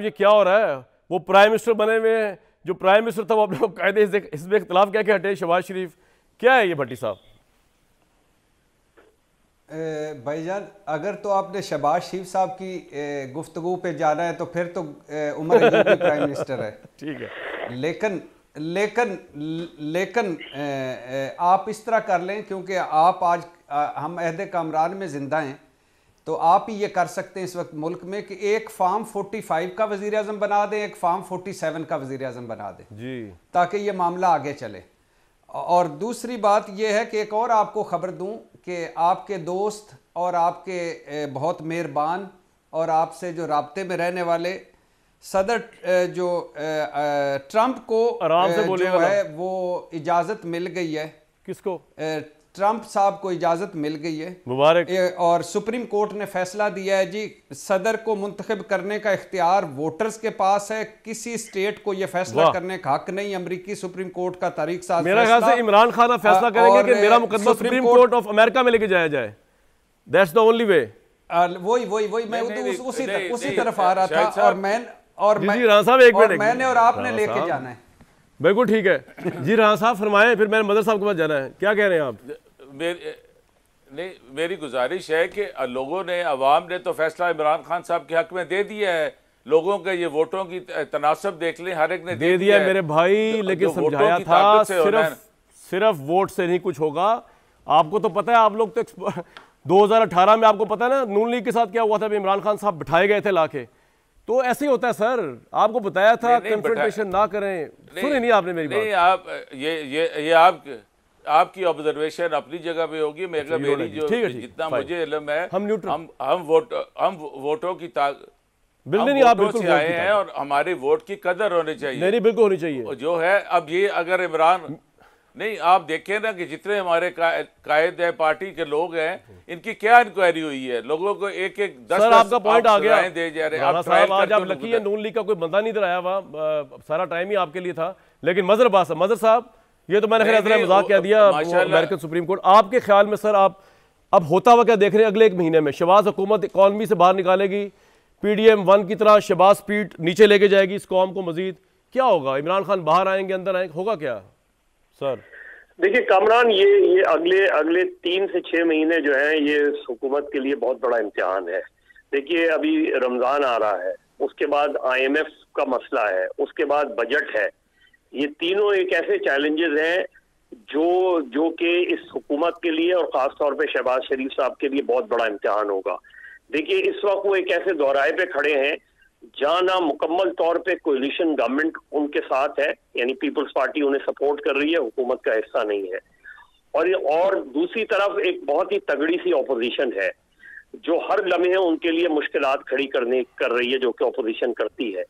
ये क्या हो रहा है वो प्राइम मिनिस्टर बने हुए हैं जो प्राइम मिनिस्टर था वो अपने कायदे इसमें इख्तलाफ क्या क्या हटे शहबाज शरीफ क्या है ये भट्टी साहब भाईजान अगर तो आपने शहबाज शरीफ साहब की गुफ्तगु पे जाना है तो फिर तो उमर प्राइम मिनिस्टर है ठीक है लेकिन लेकिन लेकिन आप इस तरह कर लें क्योंकि आप आज हम अहद कामरान में ज़िंदा हैं तो आप ही ये कर सकते हैं इस वक्त मुल्क में कि एक फार्म 45 का वजीर अजम बना दें एक फार्म 47 का वजीर अजम बना दें जी ताकि ये मामला आगे चले और दूसरी बात यह है कि एक और आपको ख़बर दूं कि आपके दोस्त और आपके बहुत मेहरबान और आपसे जो रबते में रहने वाले सदर जो ट्रंप को आराम से बोले जो है वो इजाज़त मिल गई है किसको ट्रंप साहब को इजाज़त मिल गई है मुबारक और सुप्रीम कोर्ट ने फैसला दिया है जी सदर को मुंतखब करने का इख्तियार वोटर्स के पास है किसी स्टेट को यह फैसला करने का हक नहीं अमरीकी सुप्रीम कोर्ट का तारीख साथ मेरा ख्याल से इमरान खान अब फैसला हाँ, करेंगे कि मेरा मुकदमा सुप्रीम कोर्ट ऑफ अमेरिका में लेके जाया जाए दैट्स द ओनली वे वही वही वही मैं उसी उसी तरफ आ रहा था और मैं और मैंने और आपने लेके जाना है बिल्कुल ठीक है जी रहा साहब फरमाए फिर मैंने मदर साहब के पास जाना है क्या कह रहे हैं आप मेरी नहीं मेरी गुजारिश है कि लोगों ने अवाम ने तो फैसला इमरान खान साहब के हक में दे दिया है लोगों के ये वोटों की तनासब देख लें हर एक ने दे, दे दिया है मेरे भाई तो, लेकिन समझाया था सिर्फ सिर्फ वोट से नहीं कुछ होगा आपको तो पता है आप लोग तो 2018 में आपको पता है ना नून लीग के साथ क्या हुआ था इमरान खान साहब बिठाए गए थे लाके तो ऐसे ही होता है सर आपको बताया था कंसल्टेशन ना करें सुनी नहीं आपने मेरी बात नहीं आप ये ये ये आप आपकी ऑब्जर्वेशन अपनी जगह पे होगी मेरा मेरी जो ठीक है, जितना मुझे इलम है हम हम हम वोट हम वोटों की ताक बिल्कुल नहीं आप बिल्कुल आए हैं और हमारे वोट की कदर होनी चाहिए नहीं नहीं बिल्कुल होनी चाहिए जो है अब ये अगर इमरान नहीं आप देखें ना कि जितने हमारे कायद है पार्टी के लोग हैं इनकी क्या इंक्वायरी हुई है लोगों को एक एक दस सर आपका पॉइंट आ गया दे जा रहे आप साहब आज आप लकी है नून लीग का कोई बंदा नहीं इधर आया हुआ सारा टाइम ही आपके लिए था लेकिन मजर बासा मजर साहब ये तो मैंने खैर मजाक कह दिया अमेरिकन सुप्रीम कोर्ट आपके ख्याल में सर आप अब होता हुआ क्या देख रहे हैं अगले एक महीने में शबाज हुकूमत इकॉनमी से बाहर निकालेगी पी डी एम वन की तरह शबाज पीठ नीचे लेके जाएगी इस कॉम को मजीद क्या होगा इमरान खान बाहर आएंगे अंदर आएंगे होगा क्या सर देखिए कामरान ये ये अगले अगले तीन से छह महीने जो है ये हुकूमत के लिए बहुत बड़ा इम्तहान है देखिए अभी रमज़ान आ रहा है उसके बाद एफ का मसला है उसके बाद बजट है ये तीनों एक ऐसे चैलेंजेस हैं जो जो कि इस हुकूमत के लिए और ख़ास तौर पे शहबाज शरीफ साहब के लिए बहुत बड़ा इम्तहान होगा देखिए इस वक्त वो एक ऐसे दोहराए पे खड़े हैं जहाँ ना मुकम्मल तौर पे कोलिशन गवर्नमेंट उनके साथ है यानी पीपल्स पार्टी उन्हें सपोर्ट कर रही है हुकूमत का हिस्सा नहीं है और ये और दूसरी तरफ एक बहुत ही तगड़ी सी ऑपोजिशन है जो हर लम्हे उनके लिए मुश्किल खड़ी करने कर रही है जो कि ऑपोजिशन करती है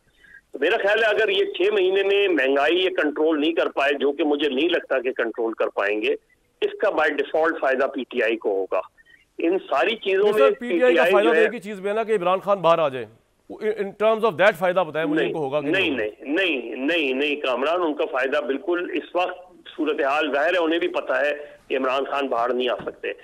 तो मेरा ख्याल है अगर ये छह महीने में महंगाई ये कंट्रोल नहीं कर पाए जो कि मुझे नहीं लगता कि कंट्रोल कर पाएंगे इसका बाय डिफॉल्ट फायदा पीटीआई को होगा इन सारी चीजों में पीटीआई का फायदा तो एक ही चीज में ना कि इमरान खान बाहर आ जाए इन टर्म्स ऑफ दैट फायदा बताया मुझे इनको होगा नहीं नहीं नहीं नहीं नहीं कामरान उनका फायदा बिल्कुल इस वक्त सूरत हाल जाहिर है उन्हें भी पता है कि इमरान खान बाहर नहीं आ सकते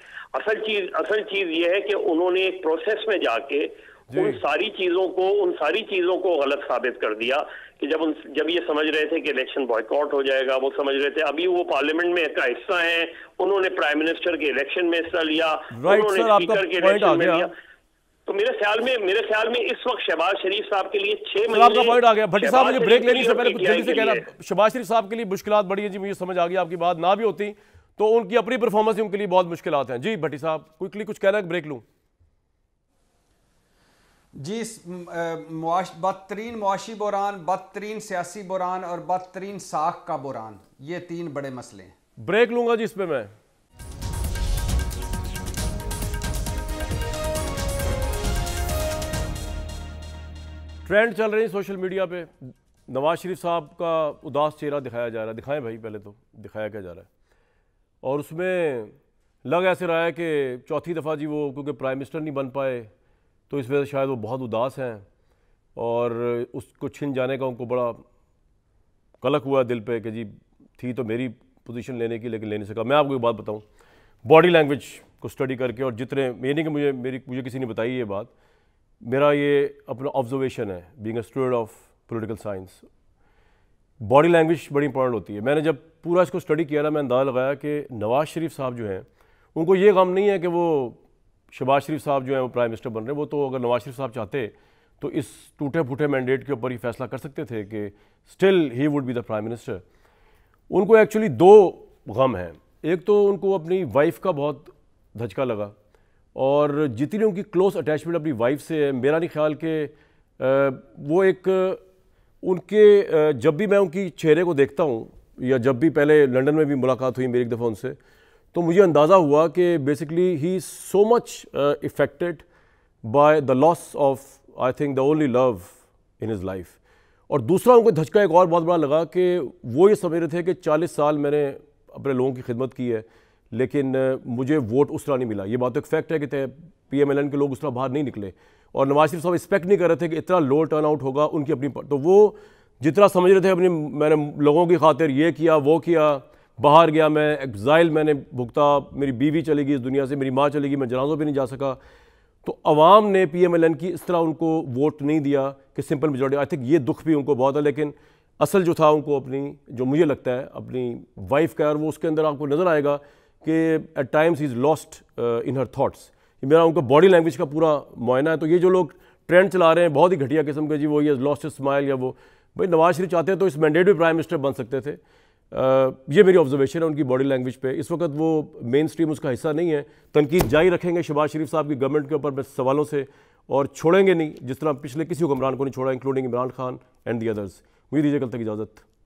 असल चीज असल चीज ये है कि उन्होंने एक प्रोसेस में जाके उन सारी चीजों को उन सारी चीजों को गलत साबित कर दिया कि जब उन जब ये समझ रहे थे कि इलेक्शन बॉयकॉट हो जाएगा वो समझ रहे थे अभी वो पार्लियामेंट में का हिस्सा है उन्होंने प्राइम मिनिस्टर के इलेक्शन में हिस्सा लिया उन्होंने स्पीकर के इलेक्शन में लिया तो मेरे ख्याल में मेरे ख्याल में इस वक्त शहबाज शरीफ साहब के लिए छह महीने आपका पॉइंट आ गया भट्टी साहब मुझे ब्रेक लेने से पहले जल्दी से कहना शहबाज शरीफ साहब के लिए मुश्किल बड़ी है जी मुझे समझ आ गई आपकी बात ना भी होती तो उनकी अपनी परफॉर्मेंस उनके लिए बहुत मुश्किल हैं जी भट्टी साहब क्विकली कुछ कहना ब्रेक लूँ जी बदतरीन मुआशी बुरान बदतरीन सियासी बुरान और बदतरीन साख का बुरान ये तीन बड़े मसले हैं ब्रेक लूंगा जी इसमें मैं ट्रेंड चल रही सोशल मीडिया पे नवाज शरीफ साहब का उदास चेहरा दिखाया जा रहा है दिखाएं भाई पहले तो दिखाया क्या जा रहा है और उसमें लग ऐसे रहा है कि चौथी दफ़ा जी वो क्योंकि प्राइम मिनिस्टर नहीं बन पाए तो इस वजह से शायद वो बहुत उदास हैं और उसको छिन जाने का उनको बड़ा कलक हुआ दिल पे कि जी थी तो मेरी पोजीशन लेने की लेकिन ले नहीं सका मैं आपको एक बात बताऊं बॉडी लैंग्वेज को स्टडी करके और जितने ये नहीं कि मुझे मेरी मुझे किसी ने बताई ये बात मेरा ये अपना ऑब्जर्वेशन है being a student of political science body language बड़ी इंपॉर्टेंट होती है मैंने जब पूरा इसको स्टडी किया ना मैं अंदाज़ा लगाया कि नवाज़ शरीफ साहब जो हैं उनको ये गम नहीं है कि वो शबाज शरीफ साहब जो है वो प्राइम मिनिस्टर बन रहे हैं वो तो अगर नवाज शरीफ साहब चाहते तो इस टूटे फूटे मैंडेट के ऊपर ही फैसला कर सकते थे कि still he would be the prime minister उनको एक्चुअली दो गम हैं एक तो उनको अपनी वाइफ का बहुत धचका लगा और जितनी उनकी क्लोज अटैचमेंट अपनी वाइफ से है मेरा नहीं ख्याल कि वो एक उनके जब भी मैं उनकी चेहरे को देखता हूँ या जब भी पहले लंदन में भी मुलाकात हुई मेरी एक दफ़ा उनसे तो मुझे अंदाज़ा हुआ कि basically he so much affected by the loss of I think the only love in his life और दूसरा उनको धचका एक और बहुत बड़ा लगा कि वो ये समझ रहे थे कि 40 साल मैंने अपने लोगों की खिदमत की है लेकिन uh, मुझे वोट उस तरह नहीं मिला ये बात तो एक फैक्ट है कि पी एम एल एन के लोग उस तरह बाहर नहीं निकले और नवाज शरीफ साहब एक्सपेक्ट नहीं कर रहे थे कि इतना लो टर्न आउट होगा उनकी अपनी तो वो जितना समझ रहे थे अपनी मैंने लोगों की खातिर ये किया वो किया बाहर गया मैं एग्ज़ाइल मैंने भुगता मेरी बीवी चली गई इस दुनिया से मेरी माँ चली गई मैं जनाजों पर नहीं जा सका तो आवाम ने पी एम एल एन की इस तरह उनको वोट नहीं दिया कि सिंपल मेजोरिटी आई थिंक ये दुख भी उनको बहुत है लेकिन असल जो था उनको अपनी जो मुझे लगता है अपनी वाइफ का और वो उसके अंदर आपको नज़र आएगा कि at times is lost in her thoughts मेरा उनका बॉडी लैंग्वेज का पूरा मुआयना है तो ये जो लोग ट्रेंड चला रहे हैं बहुत ही घटिया किस्म के जी वो ये लॉस्ट स्माइल या वो भाई नवाज शरीफ चाहते हैं तो इस मैंडेट भी प्राइम मिनिस्टर बन सकते थे ये मेरी ऑब्जर्वेशन है उनकी बॉडी लैंग्वेज पे इस वक्त वो मेन स्ट्रीम उसका हिस्सा नहीं है तनकीद जारी रखेंगे शबाज शरीफ साहब की गवर्नमेंट के ऊपर सवालों से और छोड़ेंगे नहीं जिस तरह पिछले किसी हुक्मरान को नहीं छोड़ा including Imran Khan and the others मुझे दीजिए कल तक इजाज़त